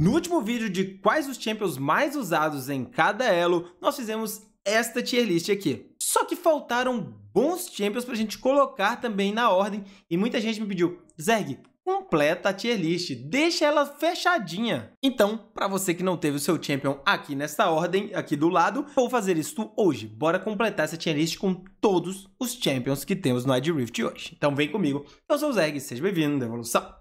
No último vídeo de quais os champions mais usados em cada elo, nós fizemos esta tier list aqui. Só que faltaram bons champions para a gente colocar também na ordem e muita gente me pediu, Zerg, completa a tier list, deixa ela fechadinha. Então, para você que não teve o seu champion aqui nessa ordem, aqui do lado, vou fazer isso hoje. Bora completar essa tier list com todos os champions que temos no Ed Rift hoje. Então vem comigo, eu sou o Zeg, seja bem-vindo à Evolução.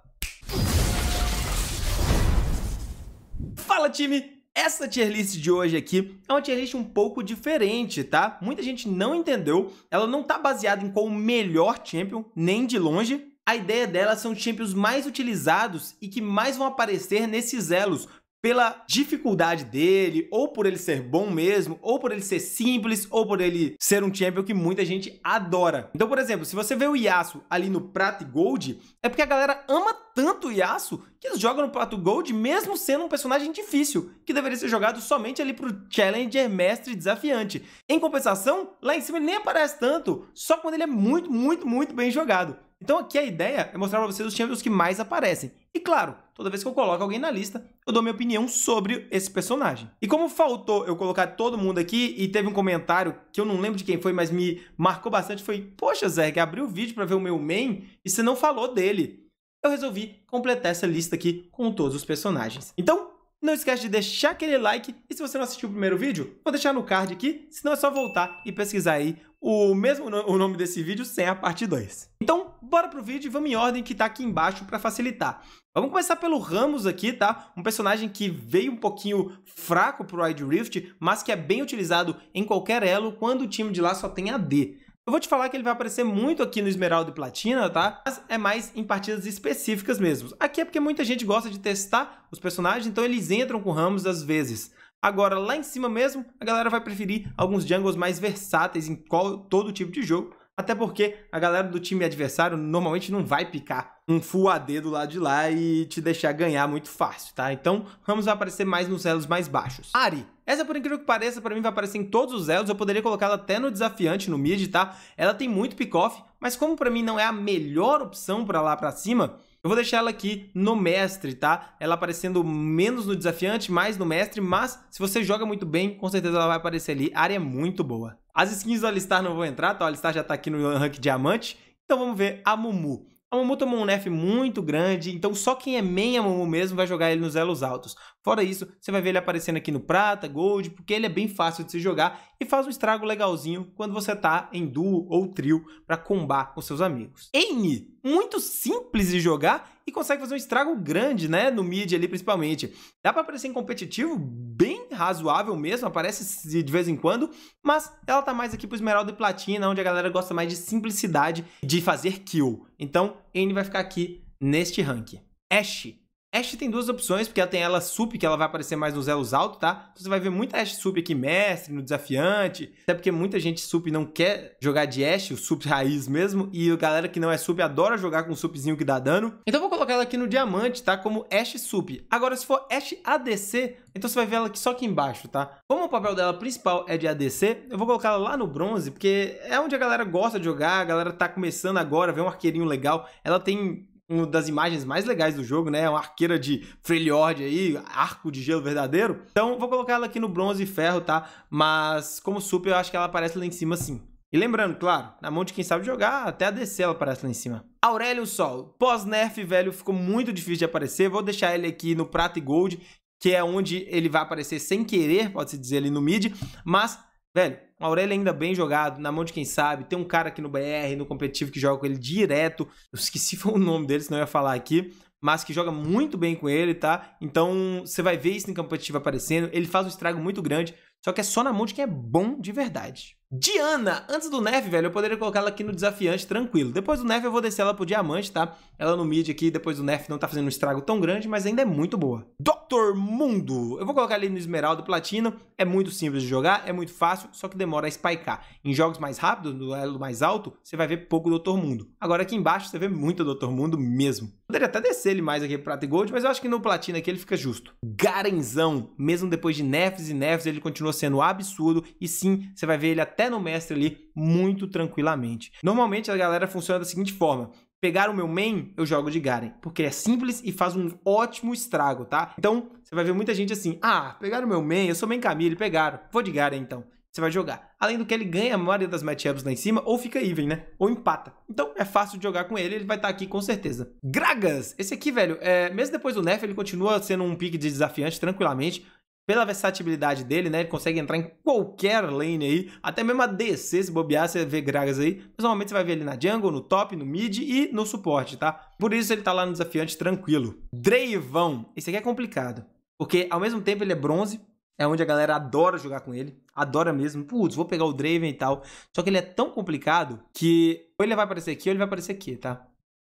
Fala time! Essa tier list de hoje aqui é uma tier list um pouco diferente, tá? Muita gente não entendeu, ela não tá baseada em qual o melhor champion, nem de longe. A ideia dela são champions mais utilizados e que mais vão aparecer nesses elos, pela dificuldade dele, ou por ele ser bom mesmo, ou por ele ser simples, ou por ele ser um champion que muita gente adora. Então, por exemplo, se você vê o Yasuo ali no prato e Gold, é porque a galera ama tanto o Yasuo que eles jogam no prato Gold mesmo sendo um personagem difícil, que deveria ser jogado somente ali pro Challenger Mestre Desafiante. Em compensação, lá em cima ele nem aparece tanto, só quando ele é muito, muito, muito bem jogado. Então aqui a ideia é mostrar para vocês os champions que mais aparecem. E claro, toda vez que eu coloco alguém na lista, eu dou minha opinião sobre esse personagem. E como faltou eu colocar todo mundo aqui e teve um comentário que eu não lembro de quem foi, mas me marcou bastante, foi: "Poxa, Zé, que abriu o vídeo para ver o meu main e você não falou dele". Eu resolvi completar essa lista aqui com todos os personagens. Então, não esquece de deixar aquele like e se você não assistiu o primeiro vídeo, vou deixar no card aqui, senão é só voltar e pesquisar aí o mesmo no o nome desse vídeo sem a parte 2. Então, bora pro vídeo e vamos em ordem que tá aqui embaixo para facilitar. Vamos começar pelo Ramos aqui, tá? Um personagem que veio um pouquinho fraco pro Ride Rift, mas que é bem utilizado em qualquer elo quando o time de lá só tem AD. Eu vou te falar que ele vai aparecer muito aqui no Esmeralda e Platina, tá? Mas é mais em partidas específicas mesmo. Aqui é porque muita gente gosta de testar os personagens, então eles entram com Ramos às vezes. Agora, lá em cima mesmo, a galera vai preferir alguns jungles mais versáteis em qual, todo tipo de jogo, até porque a galera do time adversário normalmente não vai picar um full AD do lado de lá e te deixar ganhar muito fácil, tá? Então, Ramos vai aparecer mais nos elos mais baixos. Ari, essa por incrível que pareça, para mim vai aparecer em todos os elos, eu poderia colocá-la até no desafiante, no mid, tá? Ela tem muito pick-off, mas como para mim não é a melhor opção para lá para cima, eu vou deixar ela aqui no mestre, tá? Ela aparecendo menos no desafiante, mais no mestre, mas se você joga muito bem, com certeza ela vai aparecer ali. A área é muito boa. As skins do Alistar não vão entrar, tá? O Alistar já tá aqui no rank diamante. Então vamos ver a Mumu. A Mumu tomou um nerf muito grande, então só quem é main a Mumu mesmo vai jogar ele nos elos altos. Fora isso, você vai ver ele aparecendo aqui no prata, gold, porque ele é bem fácil de se jogar e faz um estrago legalzinho quando você tá em duo ou trio para combar com seus amigos. N muito simples de jogar e consegue fazer um estrago grande, né? No mid ali, principalmente. Dá pra aparecer em competitivo, bem razoável mesmo, aparece de vez em quando, mas ela tá mais aqui pro Esmeralda e Platina, onde a galera gosta mais de simplicidade de fazer kill. Então, N vai ficar aqui neste rank. Ashe Ash tem duas opções, porque ela tem ela sup, que ela vai aparecer mais nos elos altos, tá? Então você vai ver muita Ash sup aqui, mestre, no desafiante. Até porque muita gente sup não quer jogar de Ash, o sup raiz mesmo. E a galera que não é sup adora jogar com um supzinho que dá dano. Então vou colocar ela aqui no diamante, tá? Como Ash sup. Agora, se for Ash ADC, então você vai ver ela aqui só aqui embaixo, tá? Como o papel dela principal é de ADC, eu vou colocar ela lá no bronze, porque é onde a galera gosta de jogar, a galera tá começando agora, vê um arqueirinho legal. Ela tem uma das imagens mais legais do jogo, né? É uma arqueira de Freljord aí, arco de gelo verdadeiro. Então vou colocar ela aqui no bronze e ferro, tá? Mas como super eu acho que ela aparece lá em cima sim. E lembrando, claro, na mão de quem sabe jogar, até a DC ela aparece lá em cima. Aurélio Sol, pós-nerf, velho, ficou muito difícil de aparecer. Vou deixar ele aqui no prata e gold, que é onde ele vai aparecer sem querer, pode-se dizer ali no mid. Mas Velho, o Aurélio ainda bem jogado, na mão de quem sabe. Tem um cara aqui no BR, no competitivo, que joga com ele direto. Eu esqueci o nome dele, senão eu ia falar aqui. Mas que joga muito bem com ele, tá? Então, você vai ver isso no competitivo aparecendo. Ele faz um estrago muito grande. Só que é só na mão de quem é bom de verdade. Diana, antes do Nerf, velho, eu poderia colocar ela aqui no desafiante, tranquilo. Depois do Nerf eu vou descer ela pro diamante, tá? Ela no mid aqui, depois do Nerf não tá fazendo um estrago tão grande, mas ainda é muito boa. Dr. Mundo, eu vou colocar ele no esmeralda platino, é muito simples de jogar, é muito fácil, só que demora a spikear. Em jogos mais rápidos, no elo mais alto, você vai ver pouco Dr. Mundo. Agora aqui embaixo você vê muito Dr. Mundo mesmo. Poderia até descer ele mais aqui pro prata e gold, mas eu acho que no platino aqui ele fica justo. Garenzão, mesmo depois de nerfs e nerfs, ele continua sendo absurdo, e sim, você vai ver ele até até no mestre ali muito tranquilamente. Normalmente a galera funciona da seguinte forma: pegar o meu main, eu jogo de Garen, porque é simples e faz um ótimo estrago, tá? Então, você vai ver muita gente assim: "Ah, pegaram o meu main, eu sou main Camille, pegaram. Vou de Garen então." Você vai jogar. Além do que ele ganha a maioria das matchups lá em cima, ou fica even, né? Ou empata. Então é fácil de jogar com ele, ele vai estar tá aqui com certeza. Gragas! Esse aqui, velho, é, mesmo depois do nerf, ele continua sendo um pick de desafiante tranquilamente, pela versatilidade dele, né? Ele consegue entrar em qualquer lane aí, até mesmo a DC, se bobear, você vê Gragas aí. Mas normalmente você vai ver ele na jungle, no top, no mid e no suporte, tá? Por isso ele tá lá no desafiante tranquilo. Dreivão. Esse aqui é complicado. Porque ao mesmo tempo ele é bronze, é onde a galera adora jogar com ele. Adora mesmo. Putz, vou pegar o Draven e tal. Só que ele é tão complicado que ou ele vai aparecer aqui ou ele vai aparecer aqui, tá?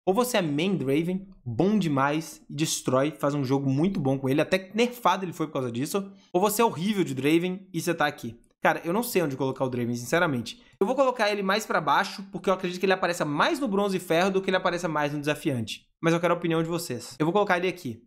Ou você é main Draven, bom demais, destrói, faz um jogo muito bom com ele, até nerfado ele foi por causa disso. Ou você é horrível de Draven e você tá aqui. Cara, eu não sei onde colocar o Draven, sinceramente. Eu vou colocar ele mais pra baixo, porque eu acredito que ele apareça mais no Bronze e Ferro do que ele apareça mais no Desafiante. Mas eu quero a opinião de vocês. Eu vou colocar ele aqui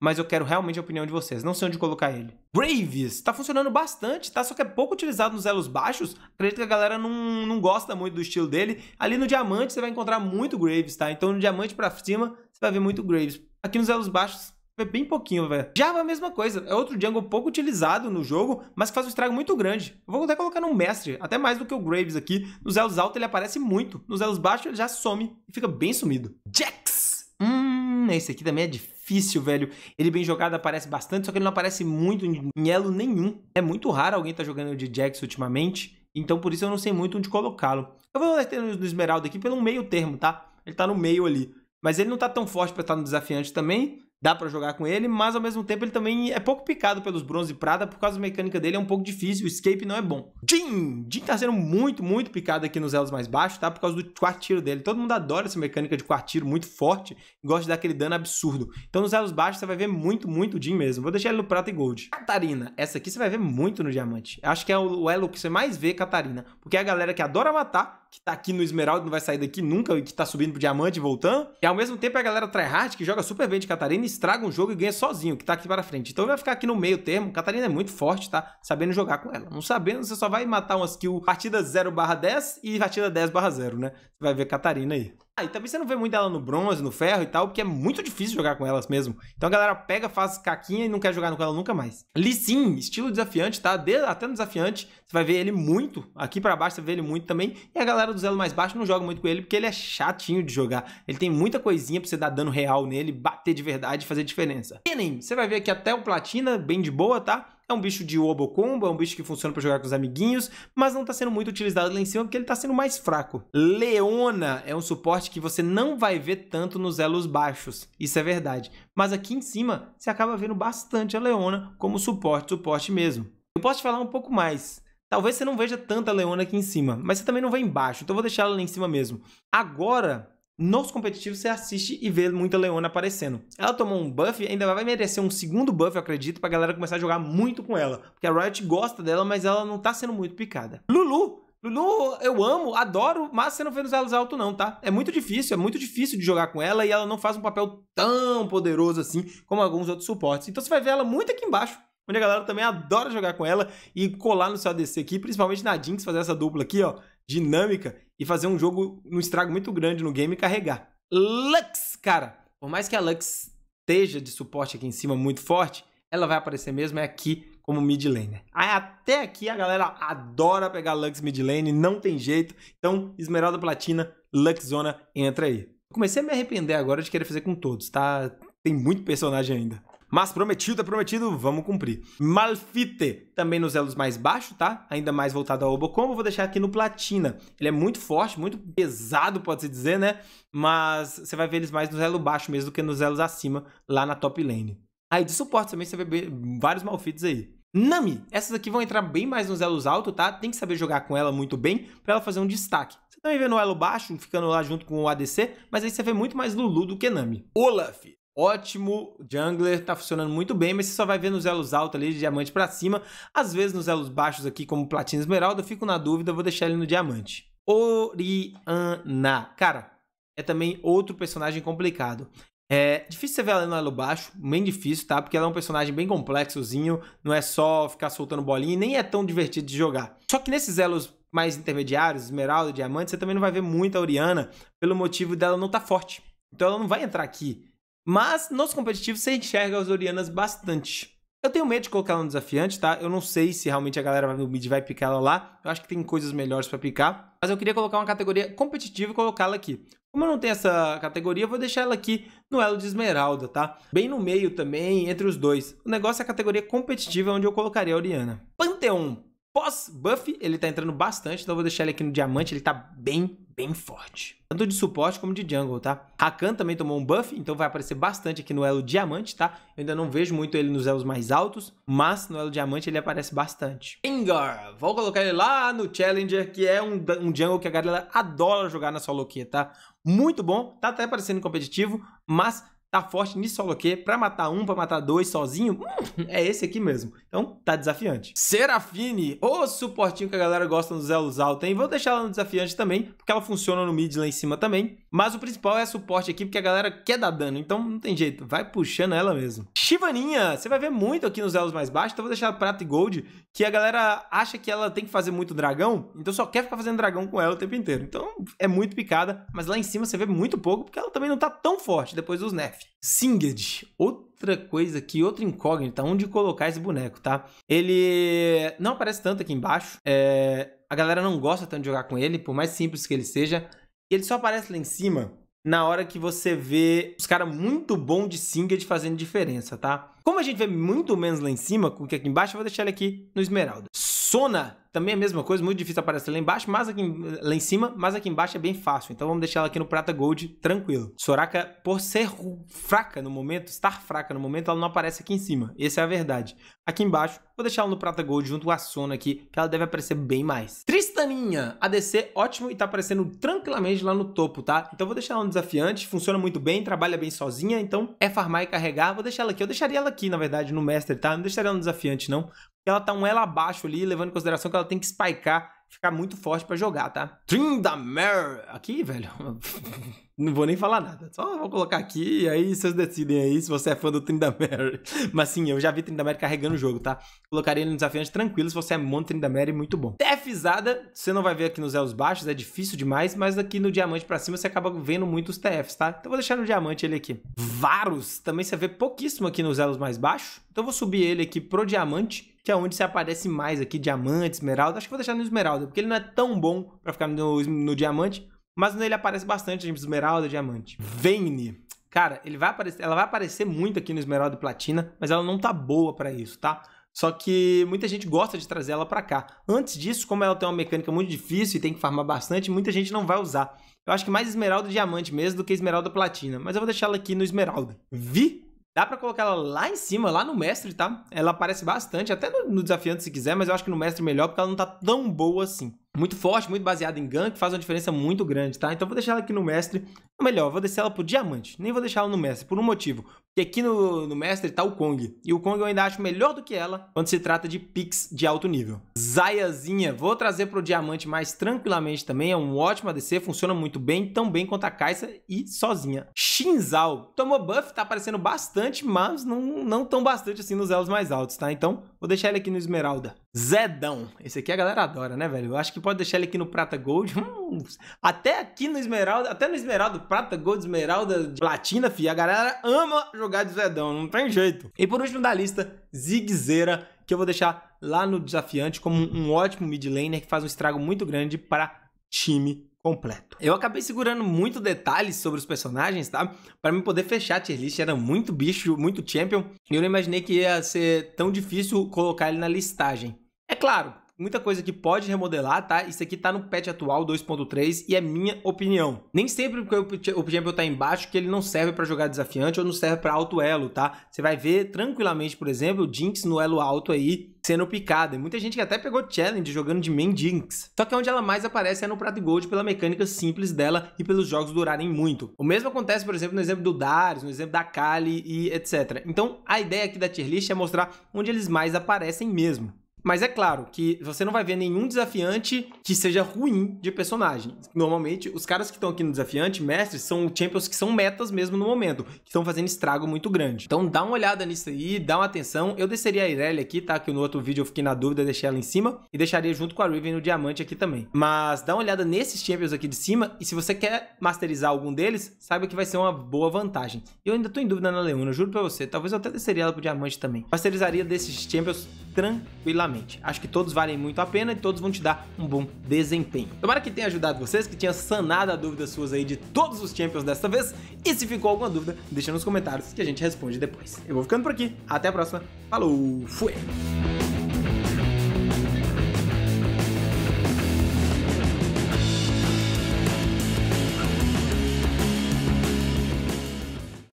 mas eu quero realmente a opinião de vocês. Não sei onde colocar ele. Graves, tá funcionando bastante, tá? Só que é pouco utilizado nos elos baixos. Acredito que a galera não, não gosta muito do estilo dele. Ali no diamante você vai encontrar muito Graves, tá? Então no diamante pra cima você vai ver muito Graves. Aqui nos elos baixos é bem pouquinho, velho. Java a mesma coisa. É outro jungle pouco utilizado no jogo, mas que faz um estrago muito grande. Eu vou até colocar no mestre, até mais do que o Graves aqui. Nos elos altos ele aparece muito. Nos elos baixos ele já some e fica bem sumido. Jax! Hum, esse aqui também é difícil difícil, velho. Ele bem jogado aparece bastante, só que ele não aparece muito em elo nenhum. É muito raro alguém tá jogando de Jax ultimamente, então por isso eu não sei muito onde colocá-lo. Eu vou ter no Esmeralda aqui pelo meio termo, tá? Ele tá no meio ali. Mas ele não tá tão forte pra estar no desafiante também, dá para jogar com ele, mas ao mesmo tempo ele também é pouco picado pelos bronze e prata, por causa da mecânica dele é um pouco difícil, o escape não é bom. Jin! Jin tá sendo muito, muito picado aqui nos elos mais baixos, tá? Por causa do quartiro dele. Todo mundo adora essa mecânica de quartiro muito forte, gosta de dar aquele dano absurdo. Então nos elos baixos você vai ver muito, muito Jin mesmo. Vou deixar ele no prata e gold. Catarina, essa aqui você vai ver muito no diamante. Acho que é o elo que você mais vê, Catarina, porque é a galera que adora matar que tá aqui no Esmeralda e não vai sair daqui nunca, e que tá subindo pro Diamante e voltando. E ao mesmo tempo é a galera tryhard que joga super bem de Catarina, estraga um jogo e ganha sozinho, que tá aqui para frente. Então vai ficar aqui no meio termo. Catarina é muito forte, tá? Sabendo jogar com ela. Não sabendo, você só vai matar umas kills partida 0 barra 10 e partida 10 barra 0, né? Você vai ver Catarina aí. Ah, e também você não vê muito ela no bronze, no ferro e tal, porque é muito difícil jogar com elas mesmo. Então a galera pega, faz caquinha e não quer jogar com ela nunca mais. Lee Sin, estilo desafiante, tá? De, até no desafiante, você vai ver ele muito. Aqui para baixo você vê ele muito também. E a galera do zelo mais baixo não joga muito com ele, porque ele é chatinho de jogar. Ele tem muita coisinha pra você dar dano real nele, bater de verdade e fazer diferença. Kennen, você vai ver aqui até o platina, bem de boa, tá? É um bicho de Wobo Combo, é um bicho que funciona para jogar com os amiguinhos, mas não tá sendo muito utilizado lá em cima porque ele tá sendo mais fraco. Leona é um suporte que você não vai ver tanto nos elos baixos, isso é verdade. Mas aqui em cima, você acaba vendo bastante a Leona como suporte, suporte mesmo. Eu posso te falar um pouco mais. Talvez você não veja tanta Leona aqui em cima, mas você também não vê embaixo, então eu vou deixar ela lá em cima mesmo. Agora, nos competitivos você assiste e vê muita Leona aparecendo. Ela tomou um buff, ainda vai merecer um segundo buff, eu acredito, pra galera começar a jogar muito com ela. Porque a Riot gosta dela, mas ela não tá sendo muito picada. Lulu! Lulu, eu amo, adoro, mas você não vê nos elos alto não, tá? É muito difícil, é muito difícil de jogar com ela e ela não faz um papel tão poderoso assim como alguns outros suportes. Então você vai ver ela muito aqui embaixo onde a galera também adora jogar com ela e colar no seu ADC aqui, principalmente na Jinx, fazer essa dupla aqui, ó, dinâmica e fazer um jogo, um estrago muito grande no game e carregar. Lux, cara, por mais que a Lux esteja de suporte aqui em cima muito forte, ela vai aparecer mesmo é aqui como mid laner. Aí até aqui a galera adora pegar Lux mid lane, não tem jeito. Então, Esmeralda Platina, Luxona entra aí. Comecei a me arrepender agora de querer fazer com todos, tá? Tem muito personagem ainda. Mas prometido é prometido, vamos cumprir. Malfite, também nos elos mais baixos, tá? Ainda mais voltado ao Obocombo, vou deixar aqui no Platina. Ele é muito forte, muito pesado, pode-se dizer, né? Mas você vai ver eles mais nos elos baixos mesmo do que nos elos acima, lá na top lane. Aí de suporte também você vai ver vários Malfites aí. Nami, essas aqui vão entrar bem mais nos elos altos, tá? Tem que saber jogar com ela muito bem para ela fazer um destaque. Você também vê no elo baixo, ficando lá junto com o ADC, mas aí você vê muito mais Lulu do que Nami. Olaf, ótimo jungler, tá funcionando muito bem, mas você só vai ver nos elos altos ali, de diamante para cima. Às vezes nos elos baixos aqui, como platina esmeralda, eu fico na dúvida, vou deixar ele no diamante. Oriana. Cara, é também outro personagem complicado. É difícil você ver ela no elo baixo, bem difícil, tá? Porque ela é um personagem bem complexozinho, não é só ficar soltando bolinha e nem é tão divertido de jogar. Só que nesses elos mais intermediários, esmeralda, diamante, você também não vai ver muita Oriana pelo motivo dela não estar tá forte. Então ela não vai entrar aqui mas nos competitivos você enxerga as Orianas bastante. Eu tenho medo de colocar ela no desafiante, tá? Eu não sei se realmente a galera do mid vai picar ela lá. Eu acho que tem coisas melhores para picar. Mas eu queria colocar uma categoria competitiva e colocá-la aqui. Como eu não tenho essa categoria, eu vou deixar ela aqui no elo de esmeralda, tá? Bem no meio também, entre os dois. O negócio é a categoria competitiva, onde eu colocaria a Oriana. Panteon. Pós-buff, ele tá entrando bastante, então eu vou deixar ele aqui no diamante, ele tá bem, bem forte. Tanto de suporte como de jungle, tá? Rakan também tomou um buff, então vai aparecer bastante aqui no elo diamante, tá? Eu ainda não vejo muito ele nos elos mais altos, mas no elo diamante ele aparece bastante. Ingar, vou colocar ele lá no Challenger, que é um, um jungle que a galera adora jogar na solo queue, tá? Muito bom, tá até parecendo competitivo, mas tá forte nisso solo que pra matar um, pra matar dois sozinho, hum, é esse aqui mesmo. Então, tá desafiante. Serafine, o suportinho que a galera gosta no Zelos Alto, hein? Vou deixar ela no desafiante também, porque ela funciona no mid lá em cima também. Mas o principal é suporte aqui, porque a galera quer dar dano, então não tem jeito, vai puxando ela mesmo. Chivaninha, você vai ver muito aqui nos Zelos mais baixos, então vou deixar prata e gold, que a galera acha que ela tem que fazer muito dragão, então só quer ficar fazendo dragão com ela o tempo inteiro. Então, é muito picada, mas lá em cima você vê muito pouco, porque ela também não tá tão forte depois dos nerfs. Singed, outra coisa aqui, outra incógnita, onde colocar esse boneco, tá? Ele não aparece tanto aqui embaixo, é... a galera não gosta tanto de jogar com ele, por mais simples que ele seja. Ele só aparece lá em cima na hora que você vê os caras muito bons de Singed fazendo diferença, tá? Como a gente vê muito menos lá em cima do que aqui embaixo, eu vou deixar ele aqui no esmeralda. Sona também é a mesma coisa, muito difícil aparecer lá embaixo, mas aqui lá em cima, mas aqui embaixo é bem fácil. Então vamos deixar ela aqui no prata gold, tranquilo. Soraka, por ser fraca no momento, estar fraca no momento, ela não aparece aqui em cima. Essa é a verdade. Aqui embaixo, vou deixar ela no prata gold junto com a Sona aqui, que ela deve aparecer bem mais. Tristaninha, ADC ótimo e tá aparecendo tranquilamente lá no topo, tá? Então vou deixar ela no desafiante, funciona muito bem, trabalha bem sozinha, então é farmar e carregar. Vou deixar ela aqui, eu deixaria ela aqui, na verdade, no mestre tá? Não deixaria ela no desafiante, não. Porque ela tá um ela abaixo ali, levando em consideração que ela tem que spikear ficar muito forte para jogar, tá? Trindamer Aqui, velho, não vou nem falar nada. Só vou colocar aqui e aí vocês decidem aí se você é fã do Trindamer. Mas sim, eu já vi Trindamer carregando o jogo, tá? Colocaria ele nos desafiante tranquilo se você é monte e muito bom. TFzada, você não vai ver aqui nos elos baixos, é difícil demais, mas aqui no diamante para cima você acaba vendo muitos TFs, tá? Então vou deixar no diamante ele aqui. Varus, também você vê pouquíssimo aqui nos elos mais baixos. Então eu vou subir ele aqui pro diamante que é onde se aparece mais aqui, diamante, esmeralda. Acho que vou deixar no esmeralda, porque ele não é tão bom para ficar no, no diamante, mas nele aparece bastante, gente, esmeralda, diamante. Vayne. Cara, ele vai aparecer, ela vai aparecer muito aqui no esmeralda e platina, mas ela não tá boa para isso, tá? Só que muita gente gosta de trazer ela para cá. Antes disso, como ela tem uma mecânica muito difícil e tem que farmar bastante, muita gente não vai usar. Eu acho que mais esmeralda e diamante mesmo do que esmeralda platina, mas eu vou deixar ela aqui no esmeralda. Vi? Dá pra colocar ela lá em cima, lá no mestre, tá? Ela aparece bastante, até no, no desafiante se quiser, mas eu acho que no mestre melhor, porque ela não tá tão boa assim. Muito forte, muito baseada em gank, faz uma diferença muito grande, tá? Então vou deixar ela aqui no mestre. Ou melhor, vou descer ela pro diamante. Nem vou deixar ela no mestre, por um motivo aqui no, no mestre tá o Kong. E o Kong eu ainda acho melhor do que ela quando se trata de picks de alto nível. Zayazinha, vou trazer pro diamante mais tranquilamente também. É um ótimo ADC, funciona muito bem, tão bem quanto a Caixa e sozinha. Shinzal, tomou buff, tá aparecendo bastante, mas não, não tão bastante assim nos elos mais altos, tá? Então Vou deixar ele aqui no Esmeralda. Zedão. Esse aqui a galera adora, né, velho? Eu acho que pode deixar ele aqui no Prata Gold. Hum, até aqui no Esmeralda, até no Esmeralda, Prata Gold, Esmeralda, Platina, fi. A galera ama jogar de Zedão, não tem jeito. E por último da lista, Zigzeira, que eu vou deixar lá no desafiante como um ótimo mid laner que faz um estrago muito grande para time completo. Eu acabei segurando muito detalhes sobre os personagens, tá? Para me poder fechar a tier list, era muito bicho, muito champion, e eu não imaginei que ia ser tão difícil colocar ele na listagem. É claro, muita coisa que pode remodelar, tá? Isso aqui tá no patch atual 2.3 e é minha opinião. Nem sempre porque o Champion tá embaixo que ele não serve para jogar desafiante ou não serve para alto elo, tá? Você vai ver tranquilamente, por exemplo, o Jinx no elo alto aí sendo picada. E muita gente que até pegou challenge jogando de main Jinx. Só que é onde ela mais aparece é no Prato Gold pela mecânica simples dela e pelos jogos durarem muito. O mesmo acontece, por exemplo, no exemplo do Darius, no exemplo da Kali e etc. Então, a ideia aqui da tier list é mostrar onde eles mais aparecem mesmo. Mas é claro que você não vai ver nenhum desafiante que seja ruim de personagem. Normalmente, os caras que estão aqui no desafiante, mestres, são champions que são metas mesmo no momento, que estão fazendo estrago muito grande. Então dá uma olhada nisso aí, dá uma atenção. Eu desceria a Irelia aqui, tá? Que no outro vídeo eu fiquei na dúvida, deixei ela em cima. E deixaria junto com a Riven no diamante aqui também. Mas dá uma olhada nesses champions aqui de cima. E se você quer masterizar algum deles, saiba que vai ser uma boa vantagem. Eu ainda tô em dúvida na Leona, juro pra você. Talvez eu até desceria ela pro diamante também. Masterizaria desses champions tranquilamente novamente. Acho que todos valem muito a pena e todos vão te dar um bom desempenho. Tomara que tenha ajudado vocês, que tenha sanado a dúvida suas aí de todos os Champions desta vez. E se ficou alguma dúvida, deixa nos comentários que a gente responde depois. Eu vou ficando por aqui, até a próxima, falou, fui!